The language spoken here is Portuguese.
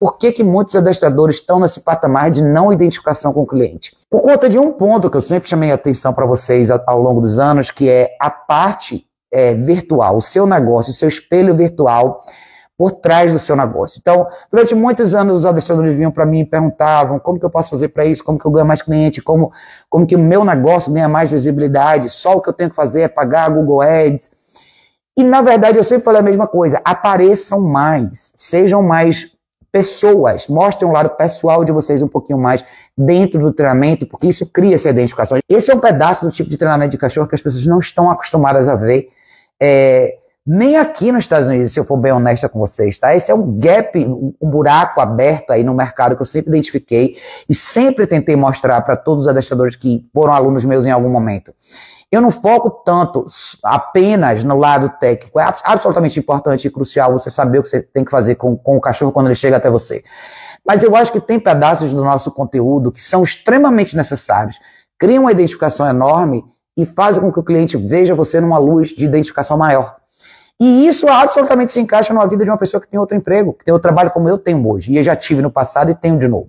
Por que, que muitos adestradores estão nesse patamar de não identificação com o cliente? Por conta de um ponto que eu sempre chamei a atenção para vocês ao longo dos anos, que é a parte é, virtual, o seu negócio, o seu espelho virtual por trás do seu negócio. Então, durante muitos anos, os adestradores vinham para mim e perguntavam como que eu posso fazer para isso, como que eu ganho mais cliente, como, como que o meu negócio ganha mais visibilidade, só o que eu tenho que fazer é pagar a Google Ads. E, na verdade, eu sempre falei a mesma coisa, apareçam mais, sejam mais pessoas. Mostrem um lado pessoal de vocês um pouquinho mais dentro do treinamento, porque isso cria essa identificação. Esse é um pedaço do tipo de treinamento de cachorro que as pessoas não estão acostumadas a ver. É, nem aqui nos Estados Unidos, se eu for bem honesta com vocês, tá? Esse é um gap, um buraco aberto aí no mercado que eu sempre identifiquei e sempre tentei mostrar para todos os adestradores que foram alunos meus em algum momento eu não foco tanto apenas no lado técnico. É absolutamente importante e crucial você saber o que você tem que fazer com, com o cachorro quando ele chega até você. Mas eu acho que tem pedaços do nosso conteúdo que são extremamente necessários, criam uma identificação enorme e fazem com que o cliente veja você numa luz de identificação maior. E isso absolutamente se encaixa na vida de uma pessoa que tem outro emprego, que tem outro trabalho como eu tenho hoje. E eu já tive no passado e tenho de novo.